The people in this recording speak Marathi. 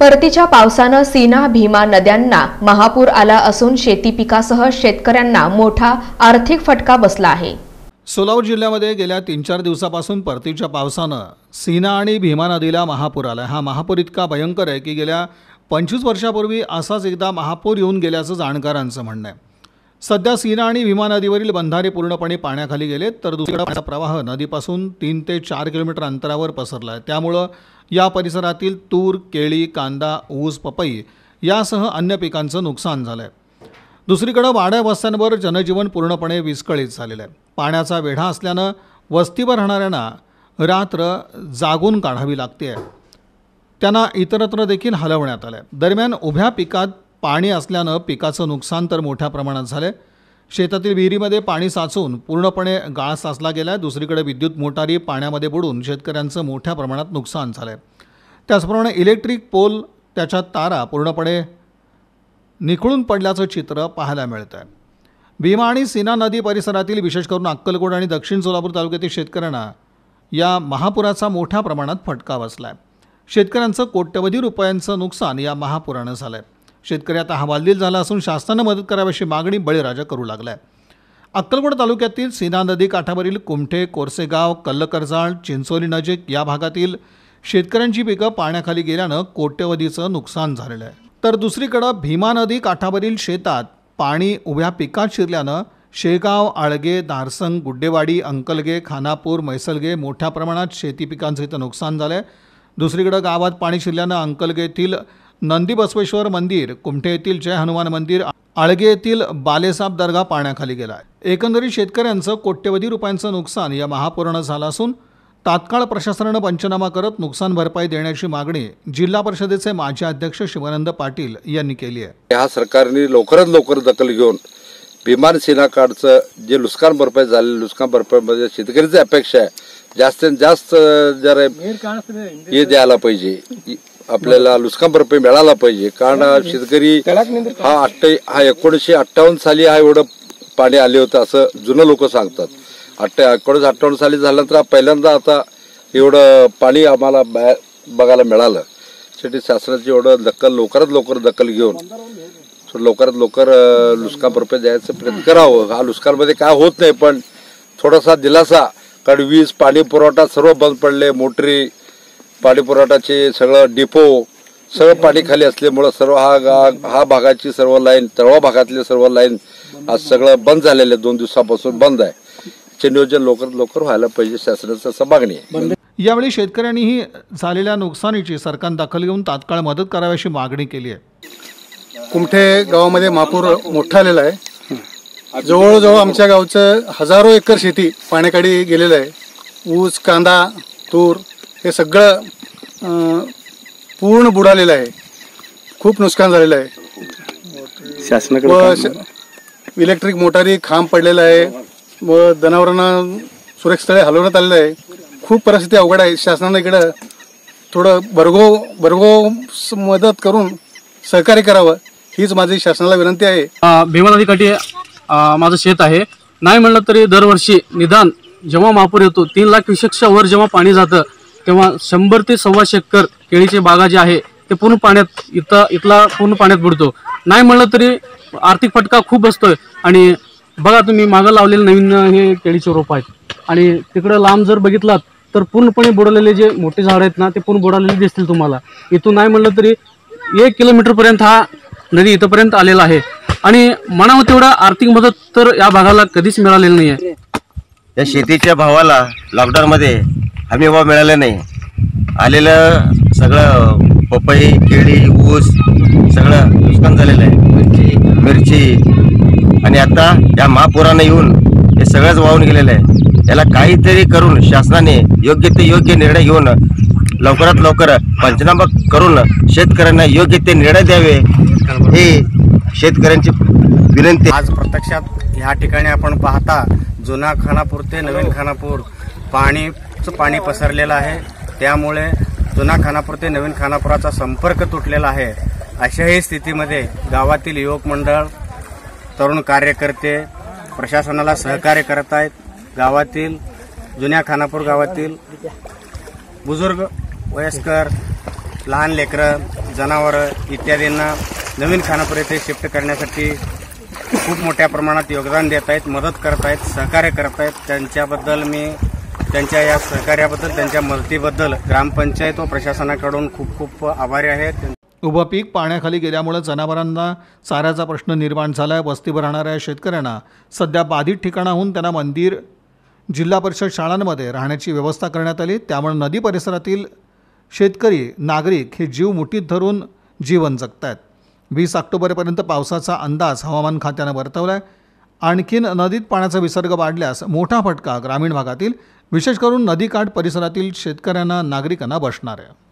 परतीच्या पावसानं सीना भीमा नद्यांना महापूर आला असून शेती पिकासह शेतकऱ्यांना मोठा आर्थिक फटका बसला आहे सोलापूर जिल्ह्यामध्ये गेल्या तीन चार दिवसापासून परतीच्या पावसानं सीना आणि भीमा नदीला महापूर आला हा महापूर इतका भयंकर आहे की गेल्या पंचवीस वर्षापूर्वी असाच एकदा महापूर येऊन गेल्याचं जाणकारांचं म्हणणं आहे सध्या सीना आणि भीमा नदीवरील बंधारे पूर्णपणे पाण्याखाली गेलेत तर दुसरीकडे प्रवाह नदीपासून तीन ते चार किलोमीटर अंतरावर पसरला आहे त्यामुळं या परिसरातील तूर केळी कांदा ऊस पपई यासह अन्य पिकांचं नुकसान झालं आहे दुसरीकडं वाड्या वस्त्यांवर जनजीवन पूर्णपणे विस्कळीत झालेलं आहे पाण्याचा वेढा असल्यानं वस्तीवर राहणाऱ्यांना रात्र जागून काढावी लागते आहे त्यांना इतरत्र देखील हलवण्यात आलं आहे दरम्यान उभ्या पिकात पाणी असल्यानं पिकाचं नुकसान तर मोठ्या प्रमाणात झालं शेतातील विहिरीमध्ये पाणी साचून पूर्णपणे गाळ साचला गेला आहे दुसरीकडे विद्युत मोटारी पाण्यामध्ये बुडून शेतकऱ्यांचं मोठ्या प्रमाणात नुकसान झालं आहे त्याचप्रमाणे इलेक्ट्रिक पोल त्याच्या तारा पूर्णपणे निखळून पडल्याचं चित्र पाहायला मिळतं आहे भीमा आणि सीना नदी परिसरातील विशेष करून अक्कलकोट आणि दक्षिण सोलापूर तालुक्यातील शेतकऱ्यांना या महापुराचा मोठ्या प्रमाणात फटका बसला आहे शेतकऱ्यांचं कोट्यवधी रुपयांचं नुकसान या महापुरानं झालं आहे शेतकरी आता हवालदिल झाला असून शासनानं मदत करावी अशी मागणी बळीराजा करू लागला आहे अक्कलकोट तालुक्यातील सीना नदी काठावरील कुमठे कोरसेगाव कल्लकरजाळ चिंचोली नजीक या भागातील शेतकऱ्यांची पिकं पाण्याखाली गेल्यानं कोट्यवधीचं नुकसान झालेलं आहे तर दुसरीकडं भीमा नदी काठावरील शेतात पाणी उभ्या पिकात शिरल्यानं शेगाव आळगे दारसंग गुड्डेवाडी अंकलगे खानापूर मैसलगे मोठ्या प्रमाणात शेती पिकांचं इथं नुकसान झालं आहे दुसरीकडं गावात पाणी शिरल्यानं अंकलगेतील नंदी बसवेश्वर मंदिर कुमठे येथील जय हनुमान मंदिर आळगे येथील बालेसाब दर्गा पाण्याखाली गेला एकंदरीत शेतकऱ्यांचं कोट्यवधी रुपयांचं नुकसान या महापूर्ण झालं असून तात्काळ प्रशासनानं पंचनामा करत नुकसान भरपाई देण्याची मागणी जिल्हा परिषदेचे माजी अध्यक्ष शिवानंद पाटील यांनी केली आहे या सरकारने लवकरात लवकर दखल घेऊन विमान सेना कार्डचं जे नुकसान भरपाई झाले नुकसान भरपाईमध्ये शेतकऱ्याची अपेक्षा आहे जास्तीत जास्त जरा हे द्यायला पाहिजे आपल्याला नुकसान भरपाई मिळाला पाहिजे कारण शेतकरी हा अठ्ठा हा एकोणीशे अठ्ठावन्न साली हा एवढं पाणी आले होतं असं जुनं लोक सांगतात अठ्ठा एकोणीशे अठ्ठावन्न साली झाल्यानंतर पहिल्यांदा आता एवढं पाणी आम्हाला बघायला मिळालं शेवटी शासनाची एवढं दखल लवकरात लवकर दखल घेऊन लवकरात लवकर लुस्का भरपाई द्यायचं प्रयत्न करावं हा मध्ये काय होत नाही पण थोडासा दिलासा कारण वीज पाणी पुरवठा सर्व बंद पडले मोटरी पाणीपुरवठाचे सगळं डिपो हो. सर्व पाणी खाली असल्यामुळं सर्व हा हा भागाची सर्व लाईन तळवा भागातली सर्व लाईन आज सगळं बंद झालेलं दोन दिवसापासून बंद आहे चे नियोजन लवकर लवकर व्हायला पाहिजे शासनाचं असं मागणी आहे यावेळी शेतकऱ्यांनीही झालेल्या नुकसानीची सरकार दखल घेऊन तात्काळ मदत करावी अशी मागणी केली आहे कुमठे गावामध्ये महापूर मोठा आलेला आहे जवळजवळ आमच्या गावचं हजारो एकर शेती पाण्याकडे गेलेलं आहे ऊस कांदा तूर हे सगळं पूर्ण बुडालेलं आहे खूप नुकसान झालेलं आहे शासनाकडे इलेक्ट्रिक मोटारी खांब पडलेलं आहे व जनावरांना स्थळे हलवण्यात आलेलं आहे खूप परिस्थिती अवघड आहे शासनानं इकडं थोडं बरगो भरगो मदत करून सहकार्य करावं हीच माझी शासनाला विनंती आहे भीमा नदीकाठी माझं शेत आहे नाही म्हणलं तरी दरवर्षी निदान जेव्हा महापूर येतो तीन लाख विशेष वर जेव्हा पाणी जातं तेव्हा शंभर ते सव्वाशे शेकर केळीचे बागा जे आहे ते पूर्ण पाण्यात इथं इथला पूर्ण पाण्यात बुडतो नाही म्हणलं तरी आर्थिक फटका खूप बसतोय आणि बघा तुम्ही मागं लावलेले नवीन हे केळीचे रोप आहेत आणि तिकडं लांब जर बघितलात तर पूर्णपणे बुडवलेले जे मोठे झाड आहेत ना ते पूर्ण बुडालेले दिसतील तुम्हाला इथून नाही म्हणलं तरी एक किलोमीटरपर्यंत हा नदी इथंपर्यंत आलेला आहे आणि म्हणावं तेवढा आर्थिक मदत तर या भागाला कधीच मिळालेली नाही आहे या शेतीच्या भावाला लॉकडाऊनमध्ये हमीभाव मिळाला नाही आलेलं सगळं पपई केळी ऊस सगळं नुकसान झालेलं आहे मिरची मिरची आणि आता या महापुरानं येऊन हे सगळंच वाहून गेलेलं आहे याला काहीतरी करून शासनाने योग्य ते योग्य निर्णय घेऊन लवकरात लवकर पंचनामा करून शेतकऱ्यांना योग्य ते निर्णय द्यावे हे शेतकऱ्यांची विनंती आज प्रत्यक्षात ह्या ठिकाणी आपण पाहता जुना खानापूर ते नवीन खानापूर पाणीचं पाणी पसरलेलं आहे त्यामुळे जुना खानापूर ते नवीन खानापुराचा संपर्क तुटलेला आहे अशाही स्थितीमध्ये गावातील युवक मंडळ तरुण कार्यकर्ते प्रशासनाला सहकार्य करत आहेत गावातील जुन्या खानापूर गावातील बुजुर्ग वयस्कर लहान लेकरं जनावरं इत्यादींना नवीन खानापूर येथे शिफ्ट करण्यासाठी खूप मोठ्या प्रमाणात योगदान देत आहेत मदत करत आहेत सहकार्य करत आहेत त्यांच्याबद्दल मी त्यांच्या या सहकार्याबद्दल त्यांच्या मदतीबद्दल ग्रामपंचायत व प्रशासनाकडून खूप खूप आभारी आहेत उभं पीक पाण्याखाली गेल्यामुळे जनावरांना चाऱ्याचा प्रश्न निर्माण झाला आहे वस्तीवर राहणाऱ्या शेतकऱ्यांना सध्या बाधित ठिकाणाहून त्यांना मंदिर जिल्हा परिषद शाळांमध्ये राहण्याची व्यवस्था करण्यात आली त्यामुळे नदी परिसरातील शेतकरी नागरिक हे जीव मुठीत धरून जीवन जगत आहेत वीस ऑक्टोबरपर्यंत पावसाचा अंदाज हवामान खात्यानं वर्तवला आहे आणखीन नदीत पाण्याचा विसर्ग वाढल्यास मोठा फटका ग्रामीण भागातील विशेष करून नदीकाठ परिसरातील शेतकऱ्यांना नागरिकांना बसणार आहे